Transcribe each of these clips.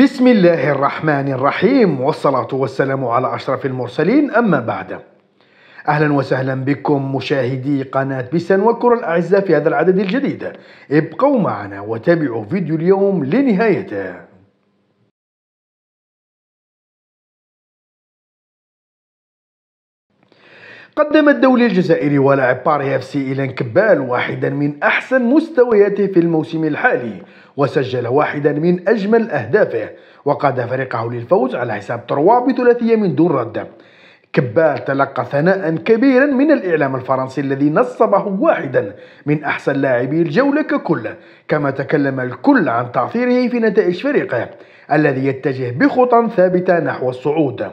بسم الله الرحمن الرحيم والصلاة والسلام على أشرف المرسلين أما بعد أهلا وسهلا بكم مشاهدي قناة بيسان وكرة الأعزاء في هذا العدد الجديد ابقوا معنا وتابعوا فيديو اليوم لنهايته قدم الدولي الجزائري ولاعب باري اف سي إيلان كبال واحدا من أحسن مستوياته في الموسم الحالي وسجل واحدا من أجمل أهدافه وقاد فريقه للفوز على حساب تروا بثلاثية من دون رد كبال تلقى ثناء كبيرا من الإعلام الفرنسي الذي نصبه واحدا من أحسن لاعبي الجولة ككل كما تكلم الكل عن تأثيره في نتائج فريقه الذي يتجه بخطى ثابتة نحو الصعود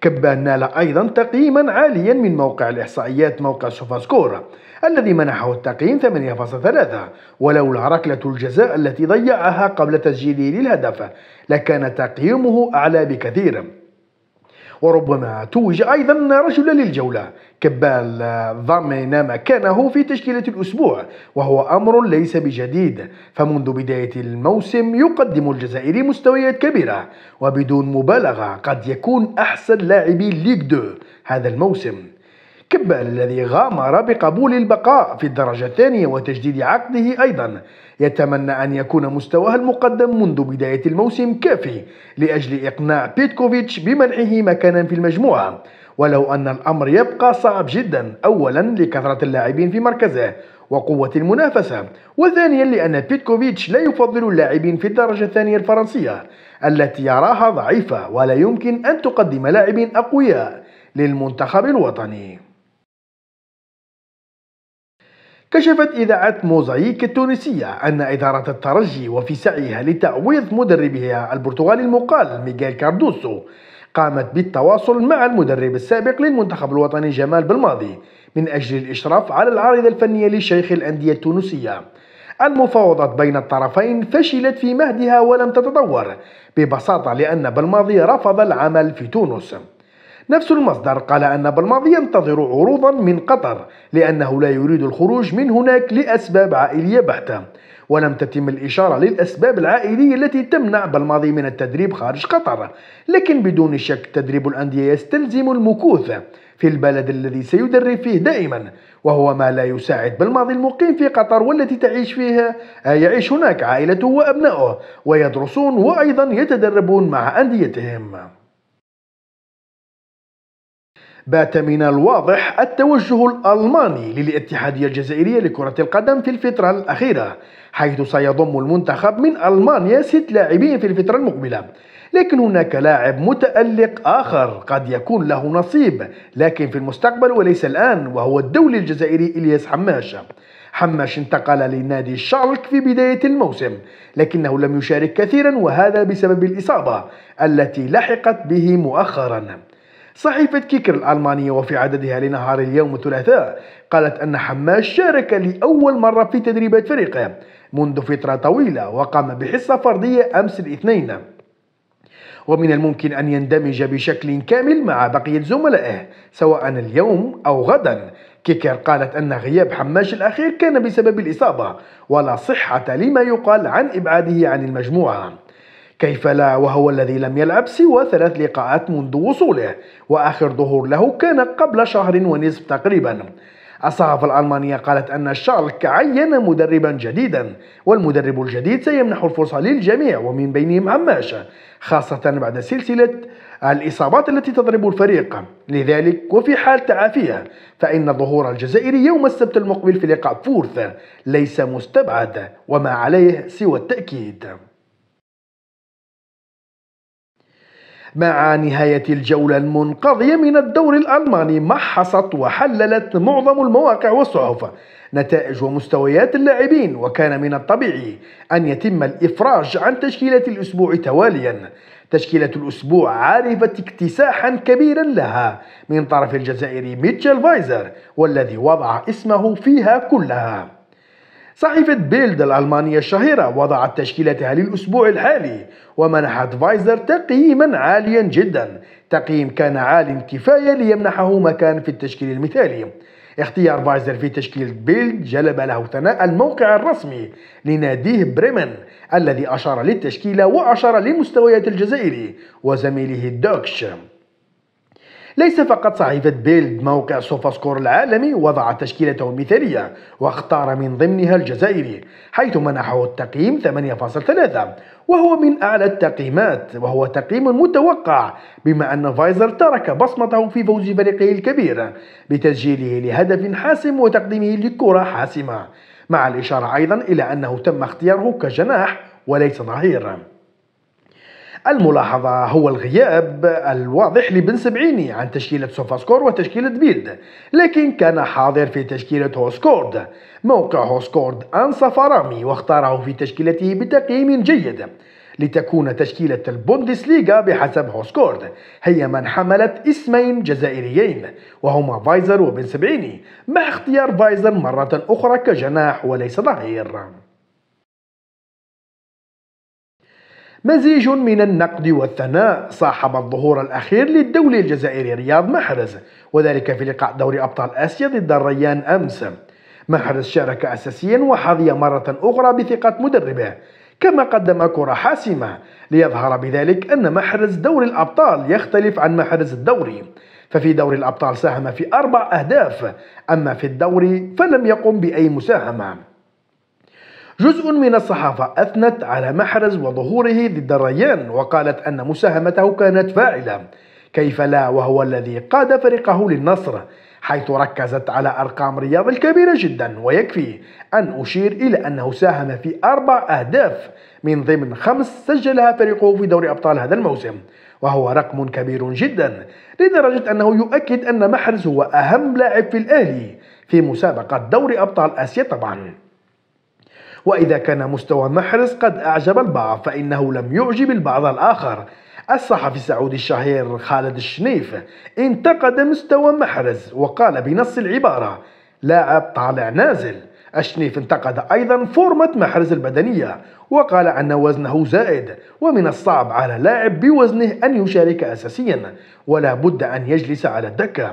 كبان نال أيضا تقييما عاليا من موقع الإحصائيات موقع سوفاسكور الذي منحه التقييم 8.3 ولولا ركلة الجزاء التي ضيعها قبل تسجيله للهدف لكان تقييمه أعلى بكثير وربما توج أيضا رجل للجولة كبال ضمن مكانه في تشكيلة الأسبوع وهو أمر ليس بجديد فمنذ بداية الموسم يقدم الجزائري مستويات كبيرة وبدون مبالغة قد يكون أحسن لاعبي ليغ 2 هذا الموسم كبال الذي غامر بقبول البقاء في الدرجة الثانية وتجديد عقده أيضا يتمنى أن يكون مستواه المقدم منذ بداية الموسم كافي لأجل إقناع بيتكوفيتش بمنحه مكانا في المجموعة ولو أن الأمر يبقى صعب جدا أولا لكثرة اللاعبين في مركزه وقوة المنافسة وثانيا لأن بيتكوفيتش لا يفضل اللاعبين في الدرجة الثانية الفرنسية التي يراها ضعيفة ولا يمكن أن تقدم لاعبين أقوياء للمنتخب الوطني كشفت إذاعة موزايك التونسية أن إدارة الترجي وفي سعيها لتعويض مدربها البرتغالي المقال ميغيل كاردوسو قامت بالتواصل مع المدرب السابق للمنتخب الوطني جمال بالماضي من أجل الإشراف على العارضة الفنية لشيخ الأندية التونسية المفاوضات بين الطرفين فشلت في مهدها ولم تتطور ببساطة لأن بالماضي رفض العمل في تونس نفس المصدر قال أن بالماضي ينتظر عروضا من قطر لأنه لا يريد الخروج من هناك لأسباب عائلية بحتة ولم تتم الإشارة للأسباب العائلية التي تمنع بالماضي من التدريب خارج قطر لكن بدون شك تدريب الأندية يستلزم المكوث في البلد الذي سيدرب فيه دائما وهو ما لا يساعد بالماضي المقيم في قطر والتي تعيش فيها آه، يعيش هناك عائلته وأبنائه ويدرسون وأيضا يتدربون مع أنديتهم بات من الواضح التوجه الألماني للاتحادية الجزائرية لكرة القدم في الفترة الأخيرة حيث سيضم المنتخب من ألمانيا ست لاعبين في الفترة المقبلة لكن هناك لاعب متألق آخر قد يكون له نصيب لكن في المستقبل وليس الآن وهو الدولي الجزائري إلياس حماش حماش انتقل لنادي شالك في بداية الموسم لكنه لم يشارك كثيرا وهذا بسبب الإصابة التي لحقت به مؤخرا صحيفة كيكر الألمانية وفي عددها لنهار اليوم الثلاثاء قالت أن حماش شارك لأول مرة في تدريبات فريقه منذ فترة طويلة وقام بحصة فردية أمس الاثنين ومن الممكن أن يندمج بشكل كامل مع بقية زملائه سواء اليوم أو غدا كيكر قالت أن غياب حماش الأخير كان بسبب الإصابة ولا صحة لما يقال عن إبعاده عن المجموعة كيف لا وهو الذي لم يلعب سوى ثلاث لقاءات منذ وصوله وآخر ظهور له كان قبل شهر ونصف تقريبا الصحافة الألمانية قالت أن شارلك عين مدربا جديدا والمدرب الجديد سيمنح الفرصة للجميع ومن بينهم عماش خاصة بعد سلسلة الإصابات التي تضرب الفريق لذلك وفي حال تعافيه فإن ظهور الجزائري يوم السبت المقبل في لقاء فورث ليس مستبعد وما عليه سوى التأكيد مع نهاية الجولة المنقضية من الدور الألماني محصت وحللت معظم المواقع والصحف نتائج ومستويات اللاعبين وكان من الطبيعي أن يتم الإفراج عن تشكيلة الأسبوع تواليا تشكيلة الأسبوع عرفت اكتساحا كبيرا لها من طرف الجزائري ميتشيل فايزر والذي وضع اسمه فيها كلها صحيفة بيلد الألمانية الشهيرة وضعت تشكيلتها للأسبوع الحالي ومنحت فايزر تقييما عاليا جدا تقييم كان عاليا كفاية ليمنحه مكان في التشكيل المثالي اختيار فايزر في تشكيل بيلد جلب له ثناء الموقع الرسمي لناديه بريمن الذي أشار للتشكيلة وأشار لمستويات الجزائري وزميله دوكش ليس فقط صحيفة بيلد موقع سوفاسكور العالمي وضع تشكيلته المثالية واختار من ضمنها الجزائري حيث منحه التقييم 8.3 وهو من أعلى التقييمات وهو تقييم متوقع بما أن فايزر ترك بصمته في فوز فريقه الكبير بتسجيله لهدف حاسم وتقديمه لكرة حاسمة مع الإشارة أيضا إلى أنه تم اختياره كجناح وليس ظهير الملاحظة هو الغياب الواضح لبن سبعيني عن تشكيلة سوفاسكور وتشكيلة بيلد لكن كان حاضر في تشكيلة هوسكورد موقع هوسكورد أنصف رامي واختاره في تشكيلته بتقييم جيد لتكون تشكيلة البوندسليغا بحسب هوسكورد هي من حملت اسمين جزائريين وهما فايزر وبن سبعيني مع اختيار فايزر مرة أخرى كجناح وليس ظهير مزيج من النقد والثناء صاحب الظهور الأخير للدولي الجزائري رياض محرز وذلك في لقاء دوري أبطال آسيا ضد الريان أمس محرز شارك أساسيا وحظي مرة أخرى بثقة مدربه كما قدم كرة حاسمة ليظهر بذلك أن محرز دوري الأبطال يختلف عن محرز الدوري ففي دوري الأبطال ساهم في أربع أهداف أما في الدوري فلم يقم بأي مساهمة جزء من الصحافة أثنت على محرز وظهوره ضد الريان وقالت أن مساهمته كانت فاعلة كيف لا وهو الذي قاد فريقه للنصر حيث ركزت على أرقام رياض الكبيرة جدا ويكفي أن أشير إلى أنه ساهم في أربع أهداف من ضمن خمس سجلها فريقه في دوري أبطال هذا الموسم وهو رقم كبير جدا لدرجة أنه يؤكد أن محرز هو أهم لاعب في الأهلي في مسابقة دوري أبطال آسيا طبعا وإذا كان مستوى محرز قد أعجب البعض فإنه لم يعجب البعض الآخر الصحفي السعودي الشهير خالد الشنيف انتقد مستوى محرز وقال بنص العبارة لاعب طالع نازل الشنيف انتقد أيضا فورمة محرز البدنية وقال أن وزنه زائد ومن الصعب على لاعب بوزنه أن يشارك أساسيا ولا بد أن يجلس على الدكة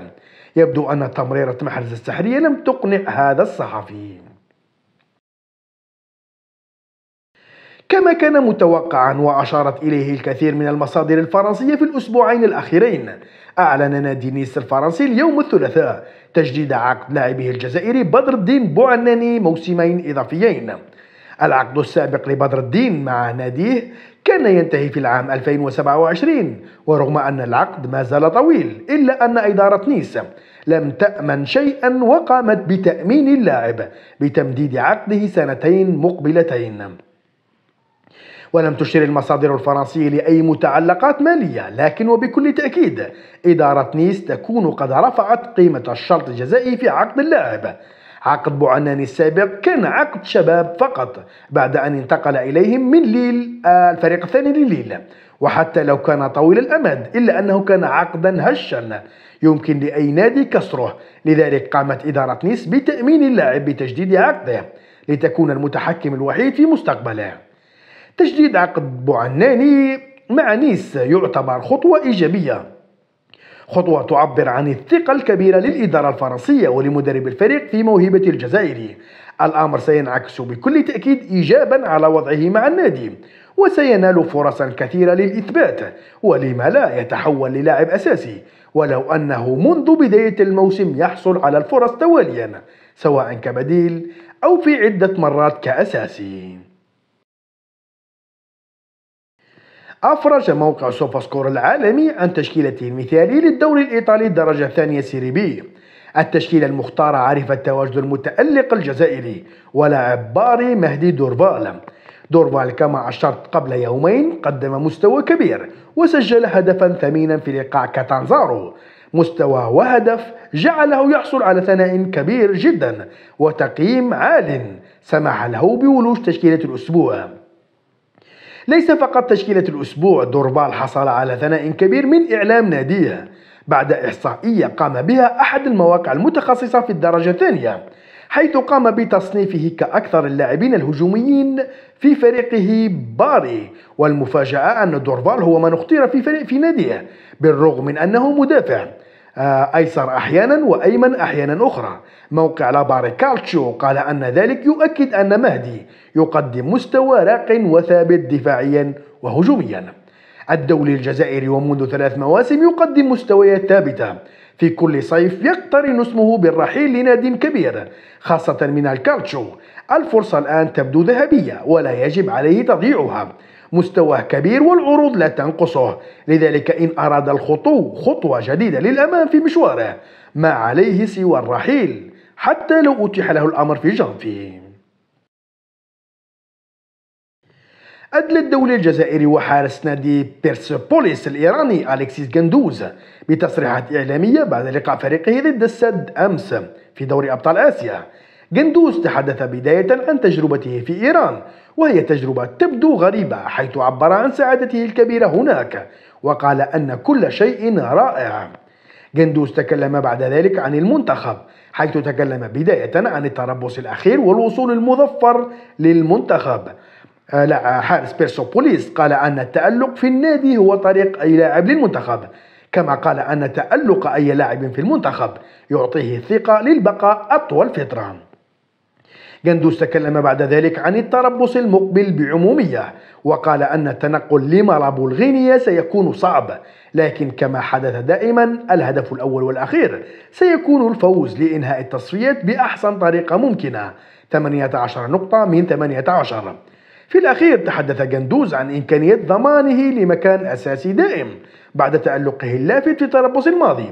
يبدو أن تمريرة محرز السحرية لم تقنع هذا الصحفي كما كان متوقعا وأشارت إليه الكثير من المصادر الفرنسية في الأسبوعين الأخيرين أعلن نادي نيس الفرنسي اليوم الثلاثاء تجديد عقد لاعبه الجزائري بدر الدين بوعناني موسمين إضافيين العقد السابق لبدر الدين مع ناديه كان ينتهي في العام 2027 ورغم أن العقد ما زال طويل إلا أن إدارة نيس لم تأمن شيئا وقامت بتأمين اللاعب بتمديد عقده سنتين مقبلتين ولم تشر المصادر الفرنسية لأي متعلقات مالية لكن وبكل تأكيد إدارة نيس تكون قد رفعت قيمة الشرط الجزائي في عقد اللاعب عقد بوعناني السابق كان عقد شباب فقط بعد أن انتقل إليهم من ليل آه، الفريق الثاني لليل وحتى لو كان طويل الأمد إلا أنه كان عقدا هشا يمكن لأي نادي كسره لذلك قامت إدارة نيس بتأمين اللاعب بتجديد عقده لتكون المتحكم الوحيد في مستقبله تجديد عقد بوعناني مع نيس يعتبر خطوة إيجابية خطوة تعبر عن الثقة الكبيرة للإدارة الفرنسية ولمدرب الفريق في موهبة الجزائري الأمر سينعكس بكل تأكيد إيجابا على وضعه مع النادي وسينال فرصا كثيرة للإثبات ولما لا يتحول للاعب أساسي ولو أنه منذ بداية الموسم يحصل على الفرص تواليا سواء كبديل أو في عدة مرات كأساسي أفرج موقع سوباسكور العالمي عن تشكيلته المثالي للدوري الإيطالي الدرجة الثانية سيري بي التشكيلة المختارة عرف التواجد المتألق الجزائري ولاعب باري مهدي دورفال دورفال كما أشرت قبل يومين قدم مستوى كبير وسجل هدفا ثمينا في لقاع كاتانزارو مستوى وهدف جعله يحصل على ثناء كبير جدا وتقييم عال سمح له بولوج تشكيلة الأسبوع ليس فقط تشكيلة الأسبوع دوربال حصل على ثناء كبير من إعلام ناديه بعد إحصائية قام بها أحد المواقع المتخصصة في الدرجة الثانية حيث قام بتصنيفه كأكثر اللاعبين الهجوميين في فريقه باري والمفاجأة أن دورفال هو من اختير في فريق في ناديه بالرغم من أنه مدافع آه، أيسر أحيانا وأيمن أحيانا أخرى موقع لاباري كالتشيو قال أن ذلك يؤكد أن مهدي يقدم مستوى راق وثابت دفاعيا وهجوميا الدولي الجزائري ومنذ ثلاث مواسم يقدم مستويات ثابتة في كل صيف يقترن اسمه بالرحيل لنادي كبير خاصة من الكالتشو الفرصة الآن تبدو ذهبية ولا يجب عليه تضييعها مستواه كبير والعروض لا تنقصه لذلك إن أراد الخطو خطوة جديدة للأمام في مشواره ما عليه سوى الرحيل حتى لو أتيح له الأمر في جانفي أدلى الدولي الجزائري وحارس نادي بيرسبوليس الإيراني أليكسيس جندوز بتصريحات إعلامية بعد لقاء فريقه ضد السد أمس في دوري أبطال آسيا جندوز تحدث بداية عن تجربته في إيران وهي تجربة تبدو غريبة حيث عبر عن سعادته الكبيرة هناك وقال أن كل شيء رائع جندوز تكلم بعد ذلك عن المنتخب حيث تكلم بداية عن التربص الأخير والوصول المظفر للمنتخب آه، لا حارس بيرسوبوليس قال أن التألق في النادي هو طريق أي لاعب للمنتخب كما قال أن تألق أي لاعب في المنتخب يعطيه الثقة للبقاء أطول فترة جندوز تكلم بعد ذلك عن التربص المقبل بعمومية وقال أن التنقل لمالابو الغينية سيكون صعب لكن كما حدث دائما الهدف الأول والأخير سيكون الفوز لإنهاء التصفيات بأحسن طريقة ممكنة 18 نقطة من 18 في الأخير تحدث جندوز عن إمكانية ضمانه لمكان أساسي دائم بعد تألقه اللافت في تربص الماضي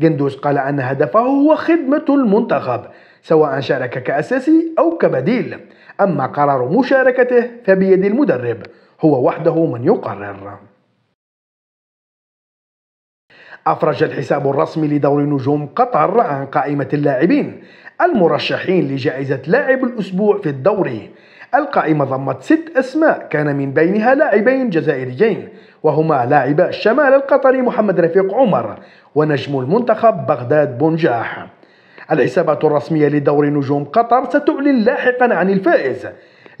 جندوز قال أن هدفه هو خدمة المنتخب سواء شارك كأساسي أو كبديل أما قرار مشاركته فبيد المدرب هو وحده من يقرر أفرج الحساب الرسمي لدور نجوم قطر عن قائمة اللاعبين المرشحين لجائزة لاعب الأسبوع في الدوري القائمة ضمت ست أسماء كان من بينها لاعبين جزائريين وهما لاعبا الشمال القطري محمد رفيق عمر ونجم المنتخب بغداد بنجاح الحسابات الرسمية لدور نجوم قطر ستعلن لاحقا عن الفائز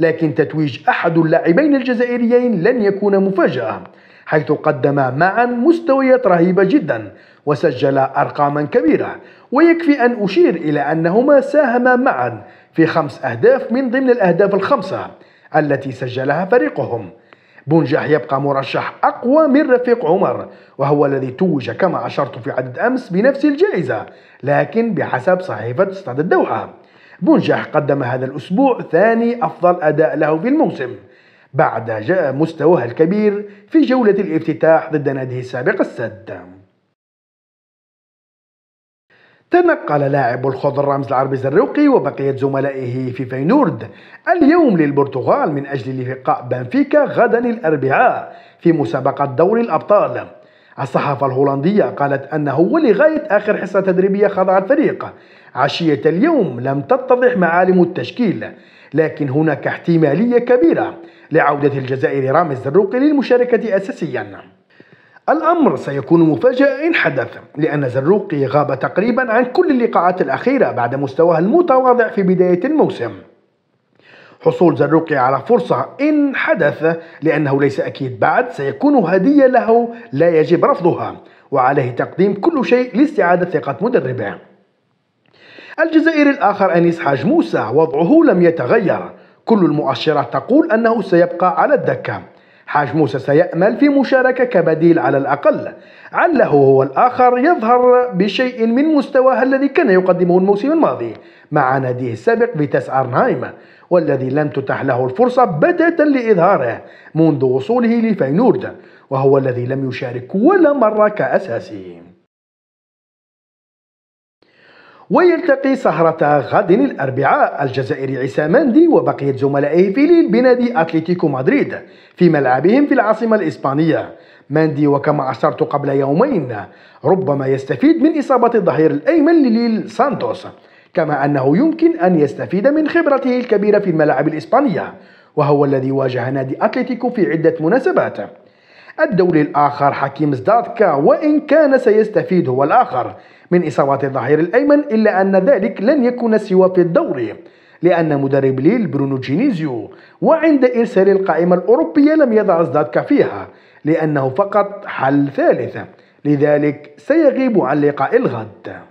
لكن تتويج أحد اللاعبين الجزائريين لن يكون مفاجأة حيث قدم معا مستويات رهيبة جدا وسجل أرقاما كبيرة ويكفي أن أشير إلى أنهما ساهما معا في خمس أهداف من ضمن الأهداف الخمسة التي سجلها فريقهم بونجاح يبقى مرشح أقوى من رفيق عمر وهو الذي توج كما أشرت في عدد أمس بنفس الجائزة لكن بحسب صحيفة استاد الدوحة بونجاح قدم هذا الأسبوع ثاني أفضل أداء له في الموسم بعد مستواه الكبير في جولة الافتتاح ضد ناديه السابق السد تنقل لاعب الخضر رامز العربي الزروقي وبقية زملائه في فينورد اليوم للبرتغال من أجل لقاء بنفيكا غدا الأربعاء في مسابقة دوري الأبطال الصحافة الهولندية قالت أنه ولغاية آخر حصة تدريبية خضع الفريق عشية اليوم لم تتضح معالم التشكيل لكن هناك احتمالية كبيرة لعودة الجزائري رامز الروقي للمشاركة أساسياً الأمر سيكون مفاجئا إن حدث لأن زروقي غاب تقريبا عن كل اللقاءات الأخيرة بعد مستواه المتواضع في بداية الموسم حصول زروقي على فرصة إن حدث لأنه ليس أكيد بعد سيكون هدية له لا يجب رفضها وعليه تقديم كل شيء لاستعادة ثقة مدربه الجزائري الآخر أنيس حاج موسى وضعه لم يتغير كل المؤشرات تقول أنه سيبقى على الدكة حاج موسى سيأمل في مشاركة كبديل على الأقل عله هو الآخر يظهر بشيء من مستواه الذي كان يقدمه الموسم الماضي مع ناديه السابق فيتاس أرنهايم والذي لم تتح له الفرصة بتاتا لإظهاره منذ وصوله لفينورد وهو الذي لم يشارك ولا مرة كأساسي ويلتقي سهرة غد الأربعاء الجزائري عيسى مندي وبقية زملائه في ليل بنادي أتلتيكو مدريد في ملعبهم في العاصمة الإسبانية ماندي وكما أشرت قبل يومين ربما يستفيد من إصابة الظهير الأيمن لليل سانتوس كما أنه يمكن أن يستفيد من خبرته الكبيرة في الملاعب الإسبانية وهو الذي واجه نادي أتلتيكو في عدة مناسبات الدولي الآخر حكيم زدادكا وإن كان سيستفيد هو الآخر من إصابة الظهير الأيمن إلا أن ذلك لن يكون سوى في الدوري لأن مدرب ليل برونو جينيزيو وعند إرسال القائمة الأوروبية لم يضع زدادكا فيها لأنه فقط حل ثالث لذلك سيغيب عن لقاء الغد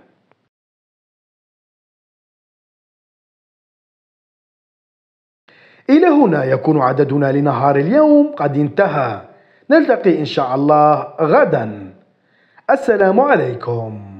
إلى هنا يكون عددنا لنهار اليوم قد انتهى نلتقي إن شاء الله غدا السلام عليكم